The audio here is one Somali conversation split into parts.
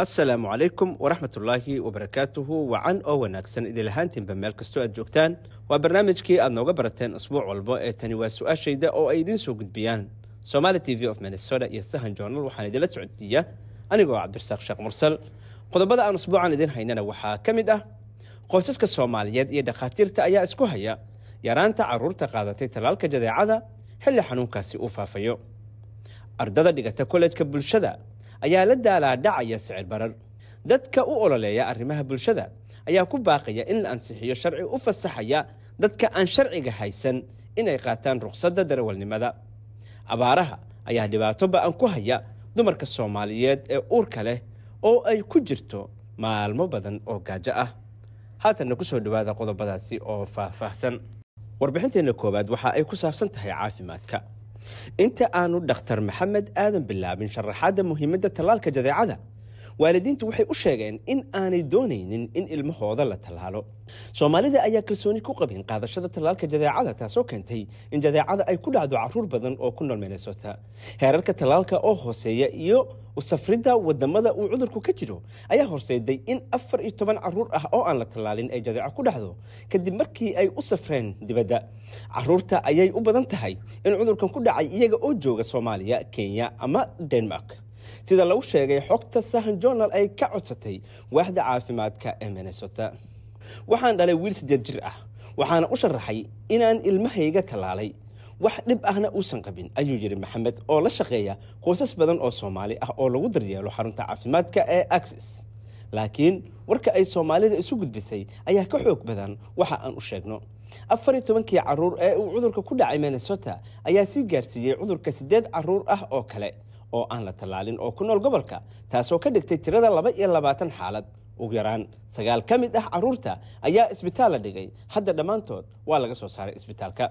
assalaamu calaykum waraxmatullaahi wabarakaatuhu wacan oo wanaagsan idilahaantiinba meel kastoo aad joogtaan waa barnaamijkii aad nooga barateen usbuuc walba ee tani waa su-aashayda oo ay idiin soo gudbiyaan somaali t v of minnesota iyo sahan journal waxaan idinla socodsiiya anigoo ah cabdirasaaq sheekh mursal qodobada aan usbuucan idiin haynana waxaa ka mid ah qoysaska soomaaliyeed iyo dhakhaatiirta ayaa isku haya yaraanta caruurta qaadatay tallaalka jadeecada xilli xanuunkaasi uu faafayo ardada dhigata kolleejka bulshada ayaa la daalaa dhacaya sicir barar dadka u ololeeya arrimaha bulshada ayaa ku baaqaya in la ansixiyo sharci u fasaxaya dadka aan sharciga haysan inay qaataan ruqsadda darawalnimada abaaraha ayaa dhibaato ba-an ku haya dumarka soomaaliyeed ee uurka leh oo ay ku jirto maalmo badan oo gaajo ah haatanna ku soo dhowaada qodobadaasi oo faahfaahsan warbixinteenna koowaad waxa ay ku saabsan tahay caafimaadka inta aanu dhakhtar maxamed aadan bilaabin sharaxaadda muhiimadda tallaalka jadeecada waalidiintu waxay u sheegeen in aanay doonaynin in ilmahooda la tallaalo soomaalida ayaa kalsooni ku qabin qaadashada tallaalka jadeecada taasoo keentay in jadeecada ay ku dhacdo caruur badan oo ku nool minnesota heerarka tallaalka oo hooseeya iyo safridda wadamada uu cudurku ka jiro ayaa horseeday in afar iyo toban caruur ah oo aan la tallaalin ay jadeeco ku dhacdo kadib markii ay u safreen dibadda caruurta ayay u badan tahay in cudurkan ku dhacay iyaga oo jooga soomaaliya kenya ama denmark sida lagu sheegay xogta sahan journal ay ka codsatay waaxda caafimaadka ee minnesota waxaan dhalay wiil siddeed jir ah waxaana u sharaxay inaan ilmahayga kalaalay wax dhib ahna uusan qabin ayuu yidhi maxamed oo la shaqeeya qoysas badan oo soomaali ah oo lagu daryeelo xarunta caafimaadka ee axis laakiin warka ay soomaalida isu gudbisay ayaa ka xoog badan waxa aan u sheegno afar iyo tobankii caruur ee uu cudurka ku dhacay minnesota ayaa sii gaarsiiyey cudurka siddeed carruur ah oo kale oo aan la tallaalin oo ku nool gobolka taasoo ka dhigtay tirada laba iyo labaatan xaalad ugu yaraan sagaal ka mid ah caruurta ayaa isbitaal la dhigay hadda dhammaantood waa laga soo saaray isbitaalka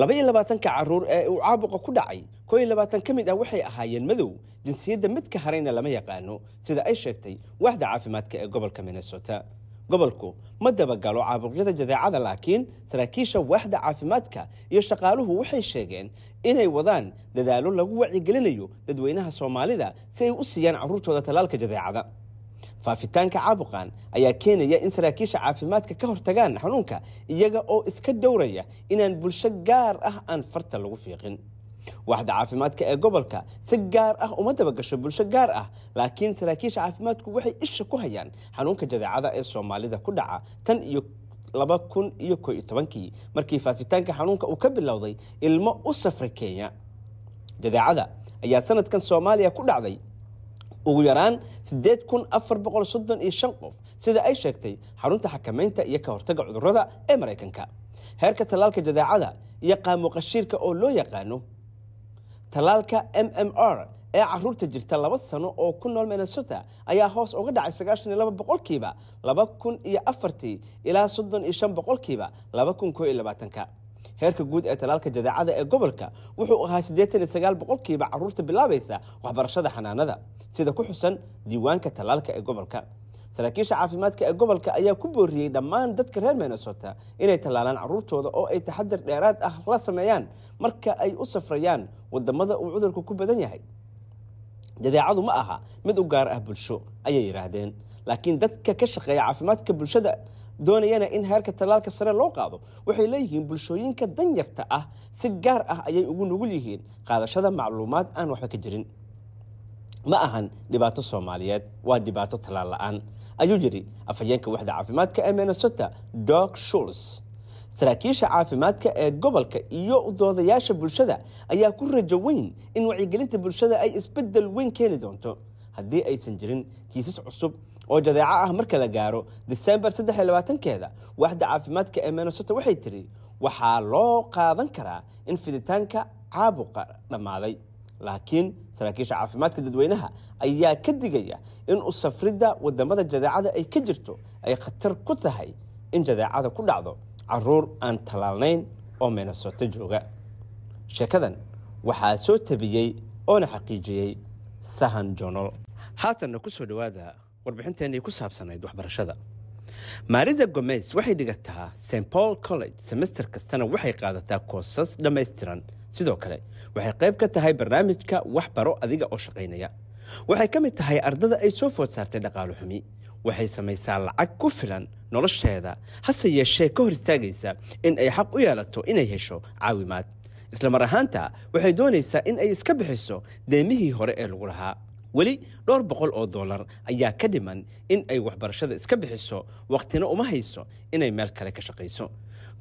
laba iyo labaatanka caruur ee uu caabuqa ku dhacay koo iyo labaatan ka mid ah waxay ahaayeen madow jinsiyadda midka harayna lama yaqaano sida ay sheegtay waaxda caafimaadka ee gobolka minnesota gobolku ma dabagalo caabuqyada jadeecada laakiin saraakiisha waaxda caafimaadka iyo shaqaaluhu waxay sheegeen inay wadaan dadaallo lagu wacigelinayo dadweynaha soomaalida si ay u siiyaan carruurtooda tallaalka jadeecada faafitaanka caabuqan ayaa keenaya in saraakiisha caafimaadka ka hortagaan xanuunka iyaga oo iska dhowraya inaan bulsho gaar ah aan farta lagu fiiqin waaxda caafimaadka ee gobolka si gaar ah uma dabagasho bulsho gaar ah laakiin saraakiisha caafimaadku waxay isha ku hayaan xanuunka jadeecada ee soomaalida ku dhaca tan iyo laba kun iyo ko iyo tobankii markii faafitaanka xanuunka uu ka bilowday ilmo u safray kenya jadeecada ayaa sanadkan soomaaliya ku dhacday ugu yaraan sideed kun afar boqol soddon iyo shan qof sida ay sheegtay xarunta xakamaynta iyo ka hortagga cudurada ee maraykanka heerka tallaalka jadeecada iyo qaamuqashiirka oo loo yaqaano tallaalka m m r ee caruurta jirta laba sano oo ku nool minnesota ayaa hoos uga dhacay sagaashan iyo laba boqolkiiba laba kun iyo afartii ilaa soddon iyo shan boqolkiiba laba kun koo iyo labaatanka heerka guud ee talaalka jadeecada ee gobolka wuxuu ahaa siddeetan iyo sagaal boqolkiiba caruurta bilaabaysa waxbarashada xanaanada sida ku xusan diiwaanka tallaalka ee gobolka saraakiisha caafimaadka ee gobolka ayaa ku booriyey dhammaan dadka reer minnesota inay tallaalaan caruurtooda oo ay taxadir dheeraad ah la sameeyaan marka ay u safrayaan wadamada uu cudurku ku badan yahay jadeecadu ma aha mid u gaar ah bulsho ayay yidhaahdeen laakiin dadka ka shaqeeya caafimaadka bulshada doonayana in heerka tallaalka sare loo qaado waxay leeyihiin bulshooyinka danyarta ah si gaar ah ayay ugu nugul yihiin qaadashada macluumaad aan waxba ka jirin ma ahan dhibaato soomaaliyeed waa dhibaato tallaal la-aan ayuu yidhi afhayeenka waxda caafimaadka ee minnesota dog shuls saraakiisha caafimaadka ee gobolka iyo udoodayaasha bulshada ayaa ku rajo weyn in wacyigelinta bulshada ay isbeddel weyn keeni doonto haddii aysan jirin kiisas cusub oo jadeeco ah marka la gaaro saddex iyo labaatankeeda waaxda caafimaadka ee minnesota waxay tidhi waxaa loo qaadan karaa in fiditaanka caabuqa dhammaaday laakiin saraakiisha caafimaadka dadweynaha ayaa ka digaya in u safridda wadamada jadeecada ay ka jirto ay khatar ku tahay in jadeecada ku dhacdo caruur aan tallaalnayn oo minnesota jooga sheekadan waxaa soo tabiyey oona xaqiijiyey sahan jonol haatanna ku soo dhowaada warbixinteennii ku saabsanayd waxbarashada maarisa gomes waxay dhigataa st paul college semester kastana waxay qaadataa koosas dhammaystiran sidoo kale waxay qayb ka tahay barnaamijka wax baro adiga oo shaqaynaya waxay ka mid tahay ardada ay soo food saartay dhaqaalo xumi waxay samaysaa lacag ku filan nolosheeda hase yeeshee ka hor istaagaysa in ay xaq u yeelato inay hesho caawimaad isla mar ahaanta waxay doonaysaa in ay iska bixiso deemihii hore ee lagu lahaa weli dhowr boqol oo dollar ayaa ka dhiman in ay waxbarashada iska bixiso wakhtina uma hayso inay meel kale ka shaqayso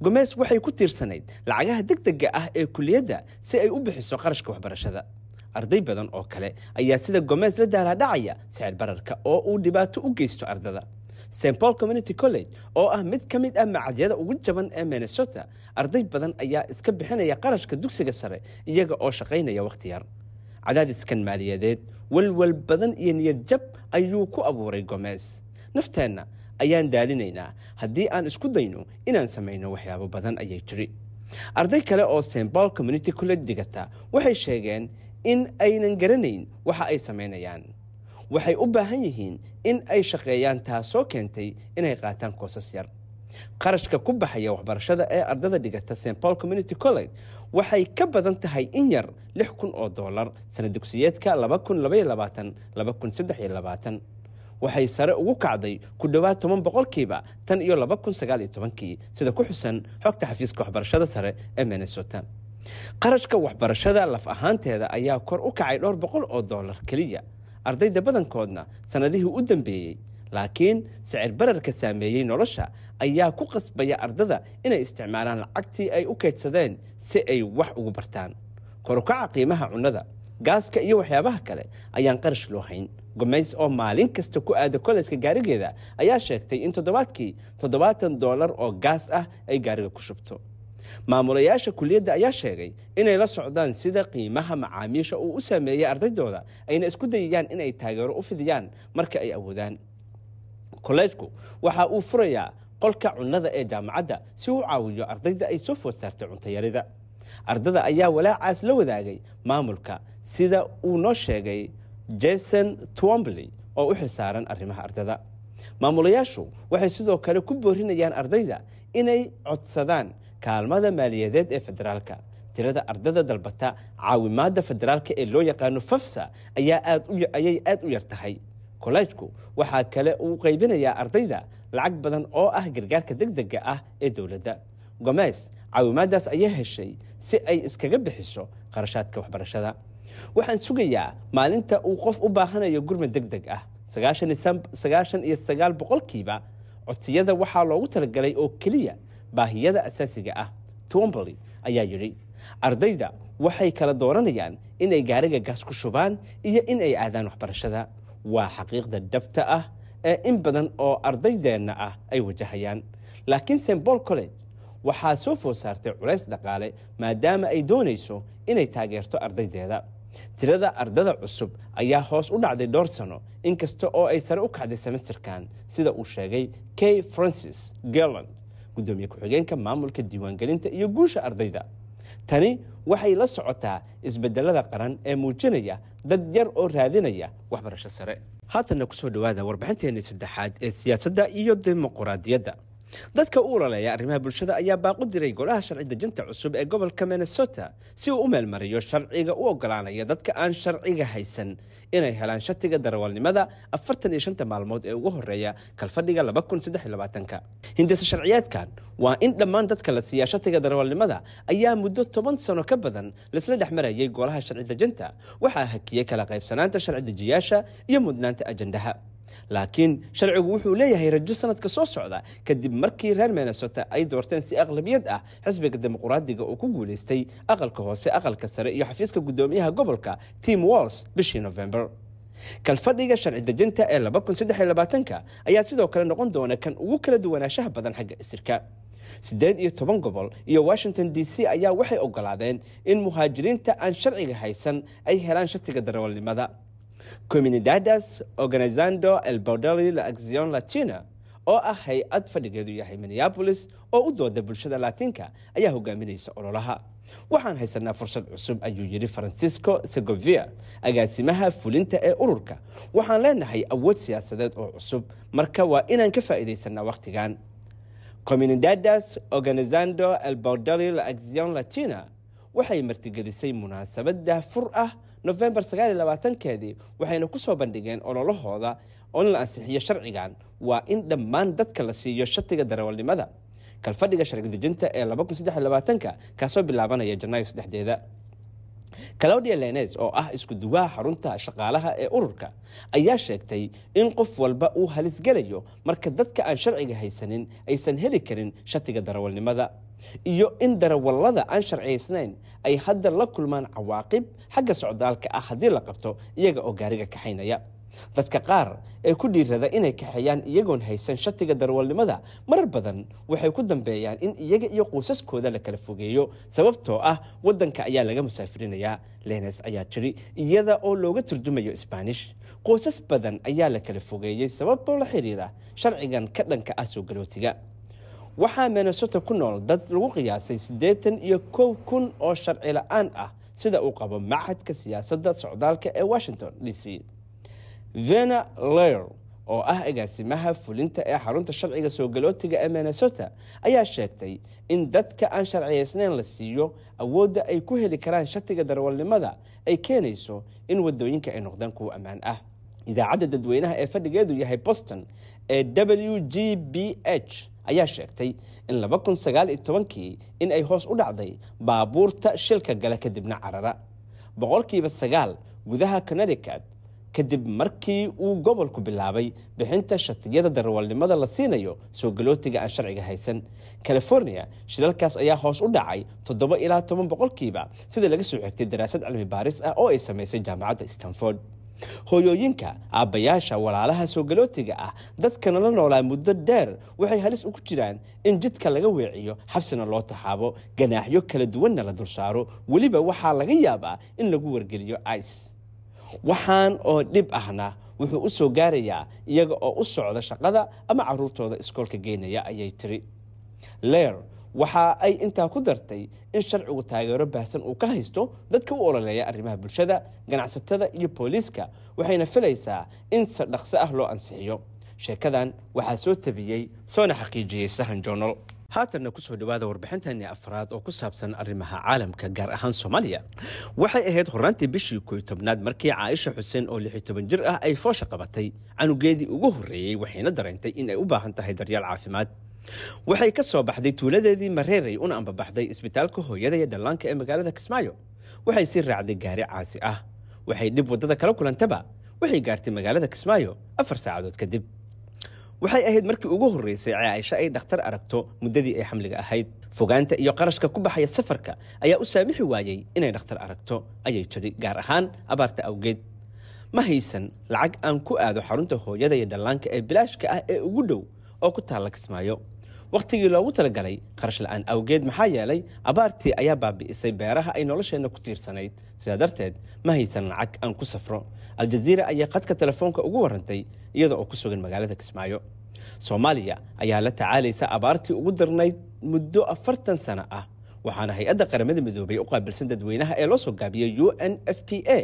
gomes waxay ku tiirsanayd lacagaha deg dega ah ee kulliyadda si ay u bixiso qarashka waxbarashada arday badan oo kale ayaa sida gomes la daalaadhacaya sicir bararka oo uu dhibaato u geysto ardada st paul community college oo ah mid ka mid ah macadyada ugu jaban ee minnesota arday badan ayaa iska bixinaya qarashka dugsiga sare iyaga oo shaqaynaya wakhti yar cadaadiskan maaliyadeed welwel badan iyo niyad jab ayuu ku abuuray gomes nafteenna ayaan daalinaynaa haddii aan isku dayno inaan samayno waxyaabo badan ayay tiri arday kale oo st sembol community college dhigata waxay sheegeen in aynan garanayn waxa ay samaynayaan waxay u baahan yihiin in ay shaqeeyaan taasoo keentay inay qaataan koosas yar qarashka ku baxaya waxbarashada ee ardada dhigata st paul community college waxay ka badan tahay in yar lix kun oo doolar sana dugsiyeedka laba kun labayo labaatan laba kun saddex iyo labaatan waxay sare ugu kacday ku dhowaad toban boqolkiiba tan iyo laba kun sagaal iyo tobankii sida ku xusan xogta xafiiska waxbarashada sare ee minnesota qarashka waxbarashada laf ahaanteeda ayaa kor u kacay dhowr boqol oo dollar keliya ardayda badankoodna sannadihii u dambeeyey laakiin sicir bararka saameeyey nolosha ayaa ku qasbaya ardada inay isticmaalaan lacagtii ay u keydsadeen si ay wax ugu bartaan korukaca qiimaha cunnada gaaska iyo waxyaabaha kale ayaan qarash loo hayn gomays oo maalin kasta ku aada kolejka gaarigeeda ayaa sheegtay in toddobaadkii toddobaatan doolar oo gaas ah ay gaariga ku shubto maamulayaasha kuliyadda ayaa sheegay inay la socdaan sida qiimaha macaamiisha uu u saameeyey ardaydooda ayna isku dayayaan inay taageero u fidiyaan marka ay awoodaan kolleejku waxa uu furayaa qolka cunnada ee jaamacadda si uu caawiyo ardayda ay soo food saartay cuntayarida ardada ayaa walaacaas la wadaagay maamulka sida uu noo sheegay jason twombley oo u xilsaaran arrimaha ardada maamulayaashu waxay sidoo kale ku boorinayaan ardayda inay codsadaan kaalmada maaliyadeed ee federaalka tirada ardada dalbata caawimaadda federaalka ee loo yaqaano fafsa ayay aad u yar tahay kolleejku waxaa kale uu qaybinayaa ardayda lacag badan oo ah gargaarka deg dega ah ee dowladda gomeys caawimaaddaas ayaa heshay si ay iskaga bixiso qarashaadka waxbarashada waxaan sugayaa maalinta uu qof u baahanayo gurmad deg deg ah sagaashan iyo sagaal boqolkiiba codsiyada waxaa loogu talagalay oo keliya baahiyada asaasiga ah tuomboli ayaa yidhi ardayda waxay kala dooranayaan inay gaariga gaas ku shubaan iyo in ay aadaan waxbarashada waa xaqiiqda dhabta ah ee in badan oo ardaydeenna ah ay wajahayaan laakiin st sembool college waxaa soo foosaartay culays dhaqaale maadaama ay doonayso inay taageerto ardaydeeda tirada ardada cusub ayaa hoos u dhacday dhowr sano inkasta oo ay sare u kacday semesterkan sida uu sheegay k francis garland guddoomiye ku-xigeenka maamulka diiwaangelinta iyo guusha ardayda tani waxay la socotaa isbedelada qaran ee muujinaya dad yar oo raadinaya waxbarasho sare haatanna kusoo dhawaada dhowaada warbixinteenii saddexaad ee siyaasadda iyo dimuquraadiyadda dadka u ololeeya arrimaha bulshada ayaa baaqu diray golaha sharci dejinta cusub ee gobolka minnesota si uu u meelmariyo sharciga u ogolaanaya dadka aan sharciga haysan inay helaan shatiga darawalnimada afartan iyo shanta maalmood ee ugu horeeya kalfadhiga laba kun saddex iyo labaatanka hindise sharciyeedkan waa in dhammaan dadka la siiya shatiga darawalnimada ayaa muddo toban sano ka badan laisla dhex marayay golaha sharci dejinta waxaa hakiyey kala qaybsanaanta sharci dejiyaasha iyo mudnaanta ajendaha laakiin sharcigu wuxuu leeyahay rajo sanadka soo socda kadib markii reer minnesota ay doorteen si aqlabiyad ah xisbiga dimuqraadiga uu ku guulaystay aqalka hoose aqalka sare iyo xafiiska guddoomiyaha gobolka tim walls bishii novembar kalfadhiga sharci dejinta ee laba kun iyo labaatanka ayaa sidoo kale noqon doona kan ugu kala duwanaashaha badan xagga isirka siddeed iyo toban gobol iyo washington d c ayaa waxay ogolaadeen in muhaajiriinta aan sharciga haysan ay helaan shatiga darawalnimada comunidades organizando el bordel y la acción latina oo ah hay-ad fadhigeedu yahay minneapolis oo u dooda bulshada latinka ayaa hogaaminaysa ololaha waxaan haysanaa fursad cusub ayuu yidhi francisco segovia agaasimaha fulinta ee ururka waxaan leenahay awood siyaasadeed oo cusub marka waa inaan ka faa'iidaysanaa wakhtigan comunidades organizando el bordel la acción latina waxay martigelisay munaasabadda fur ah nofembar labaatankeedii waxayna kusoo bandhigeen ololahooda oo in la ansixiyo sharcigan waa in dhammaan dadka la siiyo shatiga darawalnimada kalfadhiga sharci dejinta ee laba kun labaatanka kaasoo bilaabanaya janaayo saddexdeeda claudia lenes oo ah iskuduwaha xarunta shaqaalaha ee ururka ayaa sheegtay in qof walba uu halisgelayo marka dadka aan sharciga haysanin aysan heli karin shatiga darawalnimada iyo in darawallada aan sharciyaysnayn ay hadda la kulmaan cawaaqib xagga socdaalka ah haddii la qabto iyaga oo gaariga kaxaynaya dadka qaar ee ku dhiirada inay kaxeeyaan iyagoon haysan shatiga darawalnimada marar badan waxay ku dambeeyaan in iyaga iyo qoysaskooda la kala fogeeyo sababtoo ah waddanka ayaa laga musaafirinayaa lenes ayaa jiri iyada oo looga turjumayo isbaanish qoysas badan ayaa la kala fogeeyey sababoo la xiriira sharcigan ka dhanka ah soo galootiga waxaa minnesota ku nool dad lagu qiyaasay siddeetan iyo kow kun oo sharci la-aan ah sida uu qabo machadka siyaasadda socdaalka ee washington d c vena leir oo ah agaasimaha fulinta ee xarunta sharciga soo galootiga ee minnesota ayaa sheegtay in dadka aan sharciyaysnayn la siiyo awoodda ay ku heli karaan shatiga darwalnimada ay keenayso in waddooyinka ay noqdaan kuwo ammaan ah idaacadda dadweynaha ee fadhigeedu yahay boston ee w g b h ayaa sheegtay in laba kun sagaal iyo tobankii in ay hoos u dhacday baabuurta shilka gala kadibna carara boqolkiiba sagaal gudaha connecticut kadib markii uu gobolku bilaabay bixinta shatiyada darawalnimada la siinayo soo galootiga aan sharciga haysan california shilalkaas ayaa hoos u dhacay toddoba ilaa toban boqolkiiba sida laga soo xigtay daraasad cilmi baaris ah oo ay samaysay jaamacadda stanford hooyooyinka aabbayaasha walaalaha soo galootiga ah dadkana la noolaa muddo dheer waxay halis ugu jiraan in jidka laga weeciyo xabsina loo taxaabo ganaaxyo kala duwanna la dulsaaro weliba waxaa laga yaabaa in lagu wargeliyo ice waxaan oo dhib ahna wuxuu u soo gaarayaa iyaga oo u socda shaqada ama caruurtooda iskoolka geynaya ayay tiri leer waxa ay intaa ku dartay in sharcigu taageero baahsan uu ka haysto dadka u ololeeya arrimaha bulshada ganacsatada iyo booliiska waxayna filaysaa in si dhaqso ah loo ansixiyo sheekadan waxaa soo tabiyey soona xaqiijiyey sahan jornal haatanna kusoo dhawaada warbixinteeni afraad oo ku saabsan arrimaha caalamka gaar ahaan soomaaliya waxay ahayd hornaantii bishii koy tobnaad markii caaisha xuseen oo lix toban jir ah ay foosha qabatay canugeedii ugu horreeyey waxayna dareentay in ay u baahan tahay daryaal caafimaad waxay ka soo baxday tuuladeedii mareeray una ambabaxday isbitaalka hooyada iyo dhallaanka ee magaalada kismaayo waxay sii raacday gaari caasi ah waxay dhib waddada kala kulantaba waxay gaartay magaalada kismaayo afar saacadood kadib waxay ahayd markii ugu horreysay caaisho ay dhakhtar aragto muddadii ay xamliga ahayd fogaanta iyo qarashka ku baxaya safarka ayaa u saamixi waayey inay dhakhtar aragto ayay tidhi gaar ahaan abaarta awgeed ma haysan lacag aan ku aado xarunta hooyada iyo dhallaanka ee bilaashka ah ee ugu dhow oo ku taalla kismaayo wakhtigii loogu talagalay kharash la'aan awgeed maxaa yeelay abaartii ayaa baabi'isay beeraha ay nolosheenna ku tiirsanayd sidaa darteed ma haysan lacag aan ku safro aljaziira ayaa khadka telefoonka ugu warantay iyadoo oo ku sugan magaalada kismaayo soomaaliya ayaa la tacaalaysa abaartii ugu darnayd muddo afartan sano ah waxaana hay-adda qaramada midoobay u qaabilsan dadweynaha ee loo soo gaabiyey u n f p a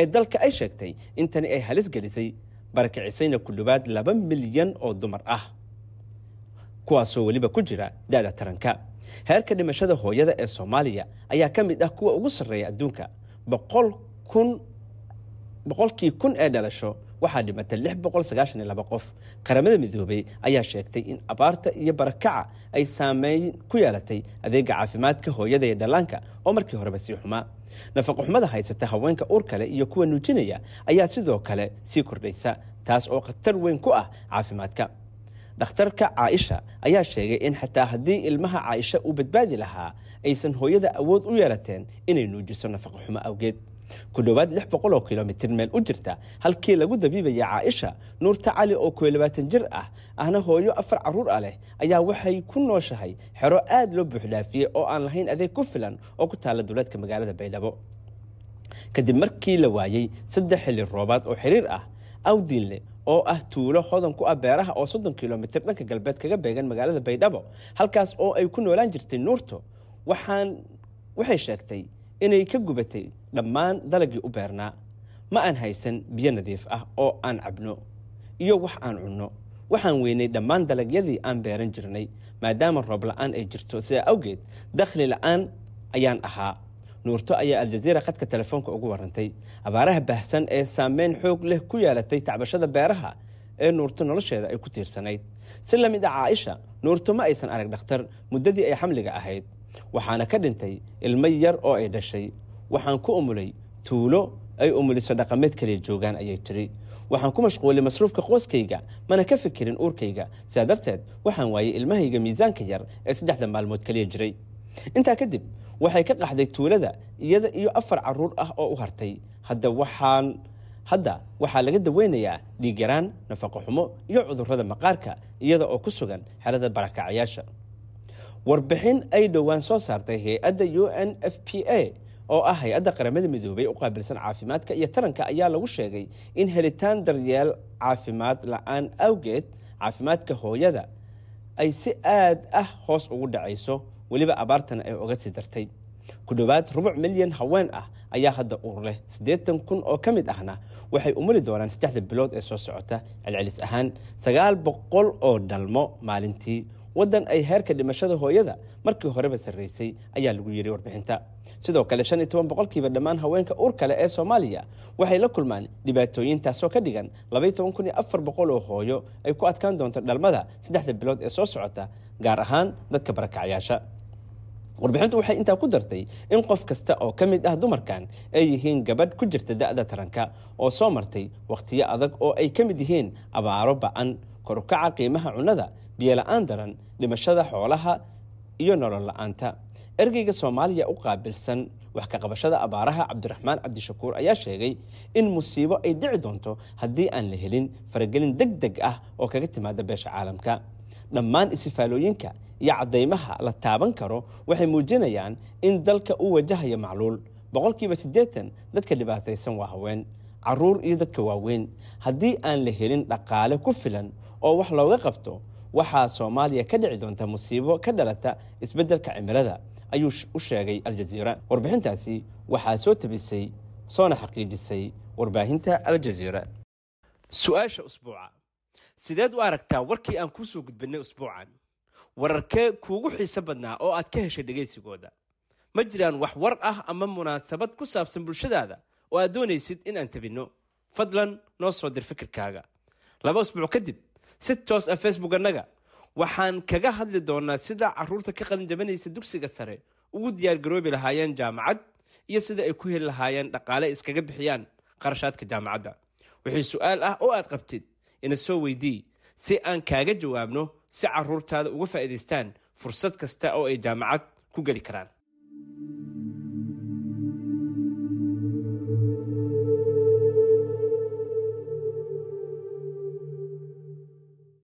ee dalka ay sheegtay intani ay halis gelisay barakicisayna ku dhowaad laba milyan oo dumar ah kuwaasoo weliba ku jira da'da taranka heerka dhimashada hooyada ee soomaaliya ayaa ka mid ah kuwa ugu sarreeya adduunka boqolkii kun ee dhalasho waxaa dhimatay qof qaramada midoobey ayaa sheegtay in abaarta iyo barakaca ay saameyn ku yeelatay adeega caafimaadka hooyada ee dhallaanka oo markii horeba sii xumaa xumada haysata haweenka uur kale iyo kuwa nuujinaya ayaa sidoo kale sii kordhaysa taas oo khatar weyn ku ah caafimaadka dhakhtarka caaisha ayaa sheegay in xataa haddii ilmaha caaisha uu badbaadi lahaa aysan hooyada awood u yeelateen inay nuujiso nafaqa xumo awgeed ku dhowaad lix boqol oo kilomitir meel u jirta halkii lagu dabiibaya caaisha nuurta cali oo koo labaatan jir ah ahna hooyo afar caruur a ah leh ayaa waxay ku nooshahay xero aad loo buuxdhaafiyey oo aan lahayn adeeg ku filan oo ku taalla duleedka magaalada baydhabo kadib markii la waayey saddex xili roobaad oo xiriir ah awdiinle oo ah tuulo hodan ku ah beeraha oo soddon kilomitir dhanka galbeed kaga beegan magaalada baydhabo halkaas oo ay ku noolaan jirtay nuurto waxaan waxay sheegtay inay ka gubatay dhammaan dalagii u beernaa ma aan haysan biyo nadiif ah oo aan cabno iyo wax aan cunno waxaan weynay dhammaan dalagyadii aan beeran jirnay maadaama roob la-aan ay jirto sidaa awgeed dakhli la'aan ayaan ahaa nuurto ayaa aljaziira khadka telefoonka ugu warantay abaaraha baahsan ee saameyn xoog leh ku yeelatay tacbashada beeraha ee nuurto nolosheeda ay ku tiirsanayd si la mid a ah caaisha nuurto ma aysan arag dhakhtar muddadii ay xamliga ahayd waxaana ka dhintay ilmo yar oo ay dhashay waxaan ku umulay tuulo ay umuliso dhaqameed kaliya joogaan ayay tidhi waxaan ku mashquulay masruufka qooskayga mana ka fikirin uurkayga sidaa darteed waxaan waayay ilmahayga miisaanka yar ee saddexda maalmood kaliya jiray intaa kadib waxay ka qaxday tuulada iyada iyo afar caruur ah oo u hartay hadda waxaan hadda waxaa laga daweynayaa dhiigaraan nafaqo xumo iyo cudurrada maqaarka iyada oo ku sugan xerada barakacayaasha warbixin ay dhowaan soo saartay hay-adda u n f p a oo ah hay-adda qaramada midoobay u qaabilsan caafimaadka iyo taranka ayaa lagu sheegay in helitaan daryeel caafimaad la-aan awgeed caafimaadka hooyada ay si aad ah hoos ugu dhacayso weliba abaartan ay uga sii dartay ku dhowaad rubuc milyan haween ah ayaa hadda uur leh siddeetan kun oo ka mid ahna waxay umuli doonaan saddexda bilood ee soo socota celcelis ahaan sagaal boqol oo dhalmo maalintii waddan ay heerka dhimashada hooyada markii horeba sarraysay ayaa lagu yidhi warbixinta sidoo kale shan iyo toban boqolkiiba dhammaan haweenka uur kale ee soomaaliya waxay la kulmaan dhibaatooyin taasoo ka dhigan labaiyo toban kun iyo afar boqol oo hooyo ay ku adkaan doonto dhalmada saddexda bilood ee soo socota gaar ahaan dadka barakacyaasha warbixintu waxay intaa ku dartay in qof kasta oo ka mid ah dumarkan ay yihiin gabadh ku jirta da'da taranka oo soo martay wakhtiyo adag oo ay ka mid yihiin abaaro ba'an korukaca qiimaha cunnada biyola daran dhimashada xoolaha iyo nolol la'aanta ergeyga soomaaliya u qaabilsan wax ka qabashada abaaraha cabdiraxmaan cabdishakuur ayaa sheegay in musiibo ay dhici doonto haddii aan la helin faragelin deg deg ah oo kaga timaada beesha caalamka dhammaan isifaalooyinka iyo caddaymaha la taaban karo waxay muujinayaan in dalka u wajahayo macluul boqolkiiba siddeetan dadka dhibaataysan waa haween caruur iyo dadka waaweyn haddii aan la helin dhaqaale ku filan oo wax looga qabto waxaa soomaaliya ka dhici doonta musiibo ka dhalata isbeddelka cimilada ayuu u sheegay aljaziira warbixintaasi waxaa soo tabisay soona xaqiijisay warbaahinta aljaziira su-aasha usbuuca sideed u aragtaa warkii aan kuu soo gudbinay usbuucan wararkee kuugu xiiso badnaa oo aad ka heshay dhegaysigooda ma jiraan wax war ah ama munaasabad ku saabsan bulshadaada oo aad doonaysid in aan tabinno fadlan noo soo dir fikirkaaga laba isbuuc kadib si toos ah facebook annaga waxaan kaga hadli doonnaa sida caruurta ka qalinjabanaysa dugsiga sare ugu diyaargaroobi lahaayeen jaamacad iyo sida ay ku heli lahaayeen dhaqaale iskaga bixiyaan qarashaadka jaamacadda wixii su-aal ah oo aad qabtid ina soo weydii si aan kaaga jawaabno si caruurtaada uga faa'iidaystaan fursad kasta oo ay jaamacad ku geli karaan